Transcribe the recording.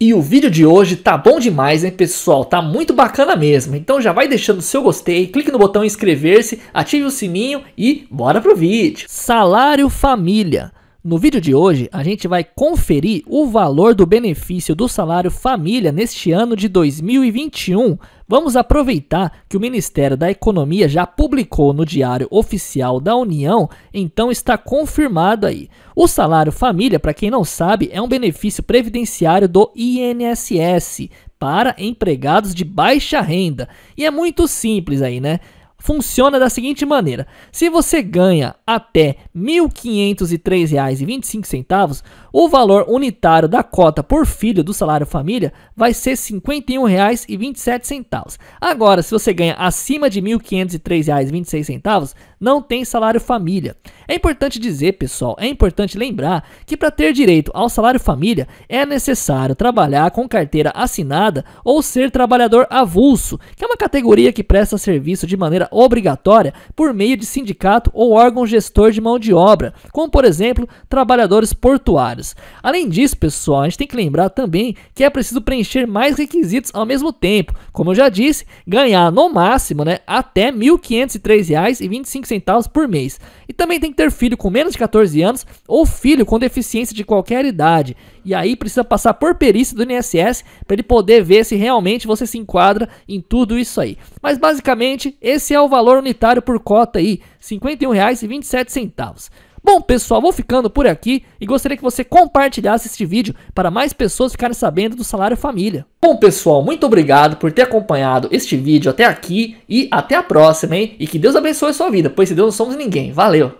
E o vídeo de hoje tá bom demais, hein, pessoal? Tá muito bacana mesmo. Então já vai deixando o seu gostei, clique no botão inscrever-se, ative o sininho e bora pro vídeo. Salário família. No vídeo de hoje, a gente vai conferir o valor do benefício do salário família neste ano de 2021. Vamos aproveitar que o Ministério da Economia já publicou no Diário Oficial da União, então está confirmado aí. O salário família, para quem não sabe, é um benefício previdenciário do INSS para empregados de baixa renda. E é muito simples aí, né? funciona da seguinte maneira: se você ganha até R$ 1.503,25, o valor unitário da cota por filho do salário família vai ser R$ 51,27. Agora, se você ganha acima de R$ 1.503,26, não tem salário família. É importante dizer, pessoal, é importante lembrar que para ter direito ao salário família é necessário trabalhar com carteira assinada ou ser trabalhador avulso, que é uma categoria que presta serviço de maneira obrigatória por meio de sindicato ou órgão gestor de mão de obra, como por exemplo trabalhadores portuários. Além disso, pessoal, a gente tem que lembrar também que é preciso preencher mais requisitos ao mesmo tempo. Como eu já disse, ganhar no máximo né, até R$ 1.503,25 por mês. E também tem que ter filho com menos de 14 anos ou filho com deficiência de qualquer idade. E aí precisa passar por perícia do INSS para ele poder ver se realmente você se enquadra em tudo isso aí. Mas basicamente, esse é é o valor unitário por cota aí, R$ 51,27. Bom, pessoal, vou ficando por aqui e gostaria que você compartilhasse este vídeo para mais pessoas ficarem sabendo do salário família. Bom, pessoal, muito obrigado por ter acompanhado este vídeo até aqui e até a próxima, hein? E que Deus abençoe a sua vida, pois se Deus não somos ninguém. Valeu!